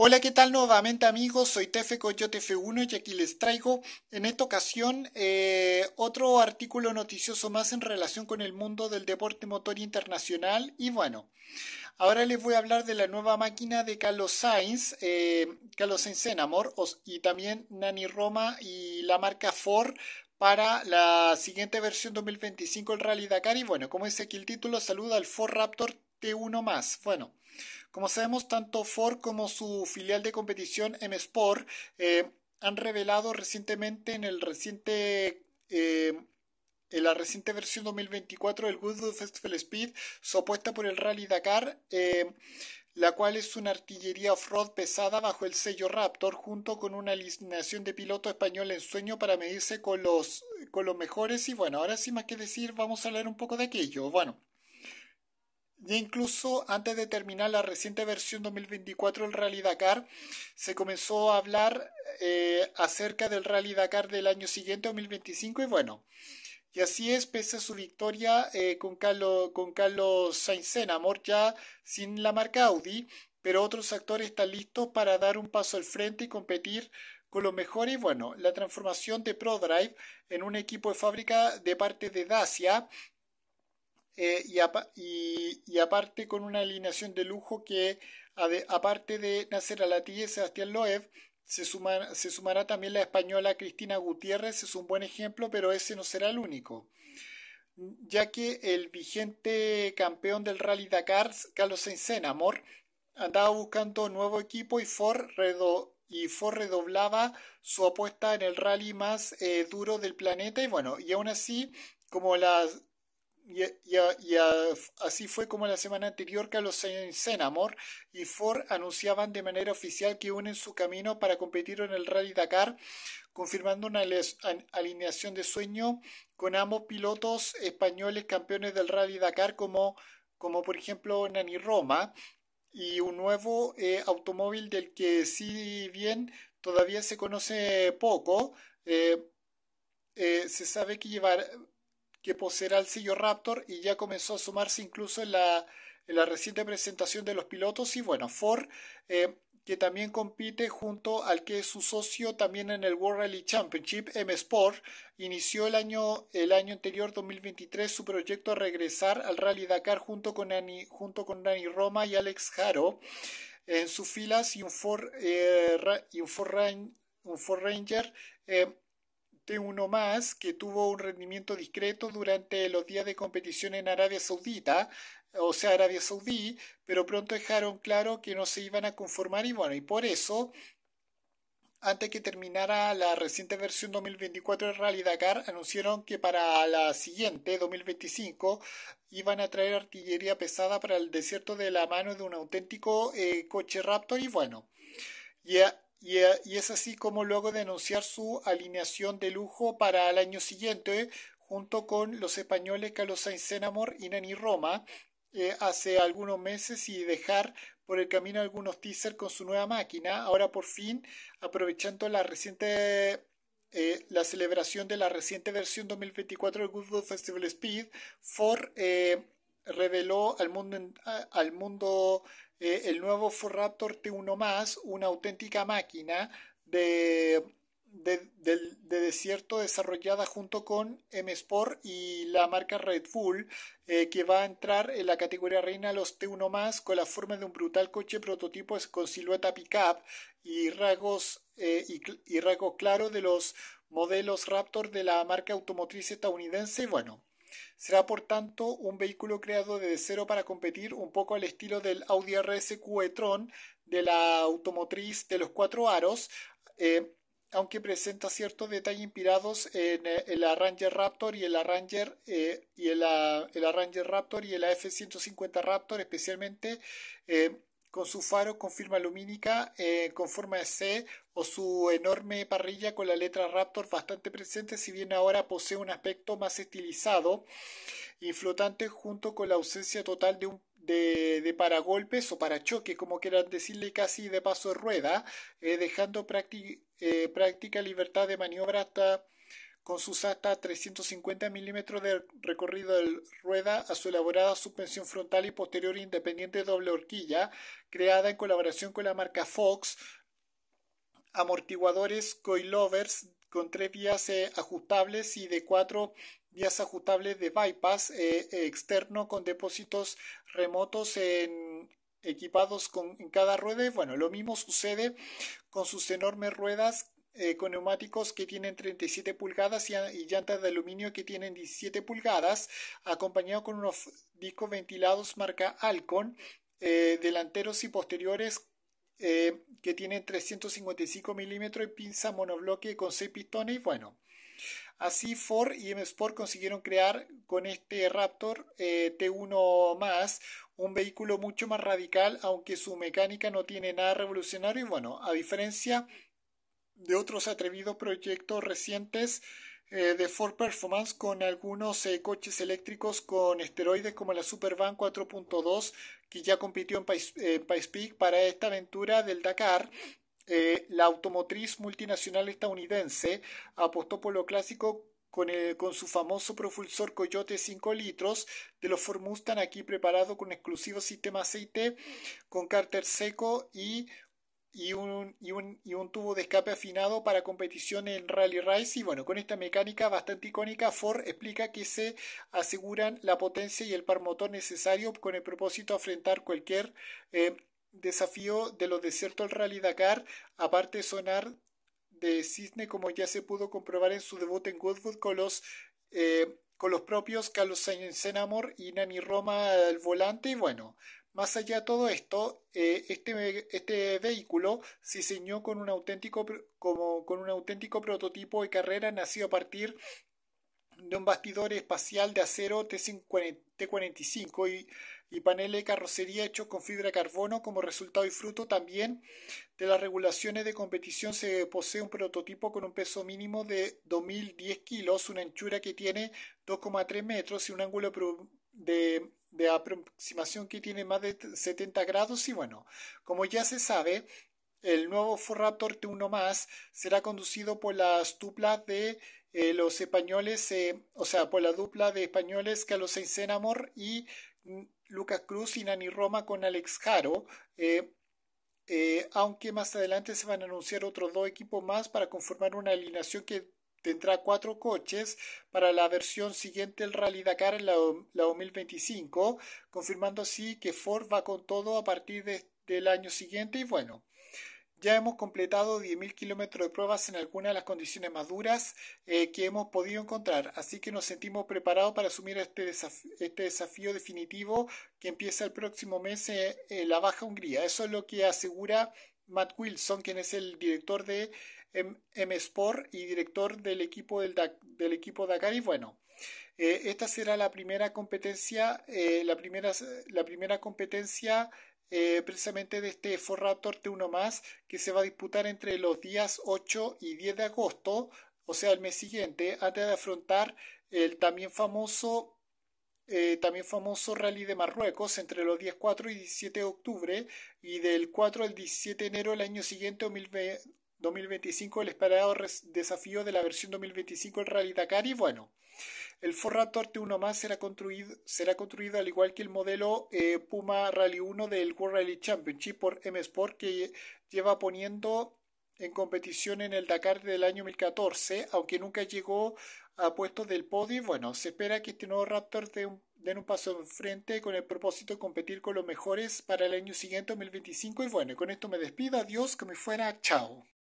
Hola, ¿qué tal nuevamente amigos? Soy Tefe Coyote F1 y aquí les traigo en esta ocasión eh, otro artículo noticioso más en relación con el mundo del deporte motor internacional y bueno, ahora les voy a hablar de la nueva máquina de Carlos Sainz, eh, Carlos Sainz amor y también Nani Roma y la marca Ford para la siguiente versión 2025 del Rally Dakar y bueno, como dice aquí el título, saluda al Ford Raptor uno más. Bueno, como sabemos, tanto Ford como su filial de competición M Sport eh, han revelado recientemente en el reciente eh, en la reciente versión 2024 del Goodwood Festival Speed, su apuesta por el Rally Dakar, eh, la cual es una artillería off pesada bajo el sello Raptor, junto con una alineación de piloto español en sueño para medirse con los, con los mejores. Y bueno, ahora sin más que decir, vamos a hablar un poco de aquello. Bueno. Ya incluso antes de terminar la reciente versión 2024 del Rally Dakar, se comenzó a hablar eh, acerca del Rally Dakar del año siguiente, 2025, y bueno, y así es, pese a su victoria eh, con, Carlos, con Carlos Sainz Amor ya sin la marca Audi, pero otros actores están listos para dar un paso al frente y competir con lo mejor Y bueno, la transformación de ProDrive en un equipo de fábrica de parte de Dacia eh, y, aparte con una alineación de lujo que aparte de Nacer a la y Sebastián Loeb, se, se sumará también la española Cristina Gutiérrez, es un buen ejemplo, pero ese no será el único ya que el vigente campeón del Rally Dakar, Carlos Sainz Amor, andaba buscando un nuevo equipo y Ford, y Ford redoblaba su apuesta en el rally más eh, duro del planeta y bueno, y aún así, como, las, y, así fue como la semana anterior que los Senamor y Ford anunciaban de manera oficial que unen su camino para competir en el Rally Dakar, confirmando una alineación de sueño con ambos pilotos españoles campeones del Rally Dakar como, como por ejemplo Nani Roma y un nuevo eh, automóvil del que si bien todavía se conoce poco, eh, eh, se sabe que llevará que poseerá el sello Raptor y ya comenzó a sumarse incluso en la, reciente presentación de los pilotos y bueno, Ford eh, que también compite junto al que es su socio también en el World Rally Championship, M Sport, inició el año, el año anterior, 2023, su proyecto a regresar al Rally Dakar junto con junto con Nani Roma y Alex Jaro. En sus filas y un Ford, eh, y un Ford, Ranger eh, uno más que tuvo un rendimiento discreto durante los días de competición en Arabia Saudita, o sea, Arabia Saudí, pero pronto dejaron claro que no se iban a conformar y bueno, y por eso antes que terminara la reciente versión 2024 de Rally Dakar, anunciaron que para la siguiente, 2025, iban a traer artillería pesada para el desierto de la mano de un auténtico eh, coche Raptor y bueno, ya eh, y, es así como luego de anunciar su alineación de lujo para el año siguiente, junto con los españoles Carlos Sainz Cenamor y Nani Roma, eh, hace algunos meses y dejar por el camino algunos teasers con su nueva máquina, ahora por fin aprovechando la reciente eh, la celebración de la reciente versión 2024 del Goodwood Festival Speed, Ford reveló al mundo, al mundo eh, el nuevo Raptor T1 más, una auténtica máquina de, desierto desarrollada junto con M Sport y la marca Red Bull, eh, que va a entrar en la categoría reina los T1 más con la forma de un brutal coche prototipo con silueta pickup y rasgos eh, y, y rasgos claros de los modelos Raptor de la marca automotriz estadounidense. Bueno, Será por tanto un vehículo creado desde cero para competir un poco al estilo del Audi RS Q tron de la automotriz de los cuatro aros, eh, aunque presenta ciertos detalles inspirados en, el eh, la Ranger Raptor y el la Ranger eh, y el Raptor y el F-150 Raptor, especialmente con su faro con firma lumínica eh, con forma de C o su enorme parrilla con la letra Raptor bastante presente, si bien ahora posee un aspecto más estilizado y flotante junto con la ausencia total de de, paragolpes o parachoques, como quieran decirle, casi de paso de rueda, eh, dejando eh, práctica libertad de maniobra hasta con sus hasta 350 milímetros de recorrido de rueda a su elaborada suspensión frontal y posterior independiente doble horquilla, creada en colaboración con la marca Fox, amortiguadores coilovers con tres vías eh, ajustables y de cuatro vías ajustables de bypass eh, eh, externo con depósitos remotos equipados con, en cada rueda. bueno, lo mismo sucede con sus enormes ruedas eh, con neumáticos que tienen 37 pulgadas y, llantas de aluminio que tienen 17 pulgadas, acompañado con unos discos ventilados marca Alcon, eh, delanteros y posteriores eh, que tienen 355 milímetros y pinza monobloque con 6 pistones. Y bueno, así Ford y M Sport consiguieron crear con este Raptor T1 más un vehículo mucho más radical, aunque su mecánica no tiene nada revolucionario. Y bueno, a diferencia de otros atrevidos proyectos recientes eh, de Ford Performance con algunos eh, coches eléctricos con esteroides como la Supervan 4.2 que ya compitió en Pais, Peak para esta aventura del Dakar. Eh, la automotriz multinacional estadounidense apostó por lo clásico con, el, con, su famoso propulsor Coyote 5 litros de los Ford Mustang aquí preparado con exclusivo sistema aceite con cárter seco y y un, y, un, y un, tubo de escape afinado para competición en Rally Race. Y bueno, con esta mecánica bastante icónica, Ford explica que se aseguran la potencia y el par motor necesario con el propósito de afrontar cualquier eh, desafío de los desiertos del Rally Dakar, aparte de sonar de cisne como ya se pudo comprobar en su debut en Goodwood con los... Eh, con los propios Carlos Sainz amor y Nani Roma al volante, y bueno, más allá de todo esto, eh, este, este, vehículo se diseñó con un, auténtico, como, con un auténtico prototipo de carrera nacido a partir de un bastidor espacial de acero T-45 y, y paneles de carrocería hecho con fibra de carbono. Como resultado y fruto también de las regulaciones de competición se posee un prototipo con un peso mínimo de 2.010 kilos, una anchura que tiene 2,3 metros y un ángulo de, aproximación que tiene más de 70 grados y bueno, como ya se sabe, el nuevo Ford Raptor T1 más será conducido por las duplas de eh, los españoles, eh, o sea, por la dupla de españoles Carlos amor y mm, Lucas Cruz y Nani Roma con Alex Jaro. Eh, aunque más adelante se van a anunciar otros dos equipos más para conformar una alineación que tendrá cuatro coches para la versión siguiente del Rally Dakar en la, 2025, confirmando así que Ford va con todo a partir del año siguiente y bueno. Ya hemos completado 10.000 kilómetros de pruebas en algunas de las condiciones más duras eh, que hemos podido encontrar, así que nos sentimos preparados para asumir este, este desafío definitivo que empieza el próximo mes en la Baja Hungría. Eso es lo que asegura Matt Wilson, quien es el director de M-Sport y director del equipo, del, equipo Dakar. Y bueno, eh, esta será la primera competencia, eh, la, primera, competencia eh, precisamente de este Ford T1 más que se va a disputar entre los días 8 y 10 de agosto, o sea, el mes siguiente, antes de afrontar el también famoso eh, también famoso rally de Marruecos entre los días 4 y 17 de octubre y del 4 al 17 de enero del año siguiente, 2025, el esperado desafío de la versión 2025 el Rally Dakar y bueno. El Ford Raptor T1 más será construido, será construido al igual que el modelo eh, Puma Rally 1 del World Rally Championship por M Sport que lleva poniendo en competición en el Dakar del año 2014, aunque nunca llegó a puestos del podio. Bueno, se espera que este nuevo Raptor den un paso en frente con el propósito de competir con los mejores para el año siguiente, 2025. Y bueno, con esto me despido. Adiós, que me fuera. Chao.